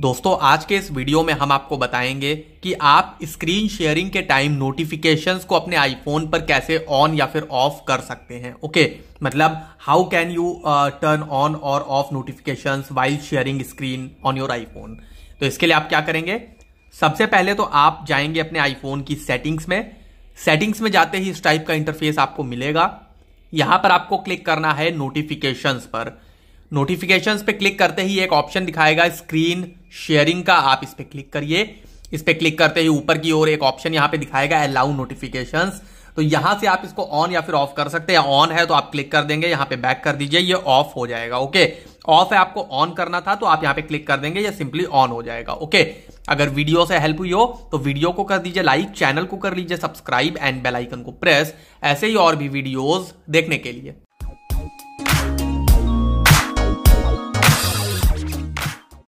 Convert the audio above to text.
दोस्तों आज के इस वीडियो में हम आपको बताएंगे कि आप स्क्रीन शेयरिंग के टाइम नोटिफिकेशंस को अपने आईफोन पर कैसे ऑन या फिर ऑफ कर सकते हैं ओके मतलब how can you turn on और off notifications while sharing screen on your iPhone तो इसके लिए आप क्या करेंगे सबसे पहले तो आप जाएंगे अपने आईफोन की सेटिंग्स में सेटिंग्स में जाते ही इस टाइप का इंटरफेस आपको मिलेगा यहां पर आपको क्लिक करना है नोटिफिकेशंस पर नोटिफिकेशन पे क्लिक करते ही एक ऑप्शन दिखाएगा स्क्रीन शेयरिंग का आप इस पर क्लिक करिए इस पर क्लिक करते ही ऊपर की ओर एक ऑप्शन यहाँ पे दिखाएगा अलाउ नोटिफिकेशन तो यहां से आप इसको ऑन या फिर ऑफ कर सकते हैं ऑन है तो आप क्लिक कर देंगे यहां पे बैक कर दीजिए ये ऑफ हो जाएगा ओके ऑफ है आपको ऑन करना था तो आप यहाँ पे क्लिक कर देंगे ये सिंपली ऑन हो जाएगा ओके अगर वीडियो से हेल्प हुई हो तो वीडियो को कर दीजिए लाइक चैनल को कर लीजिए सब्सक्राइब एंड बेलाइकन को प्रेस ऐसे ही और भी वीडियोज देखने के लिए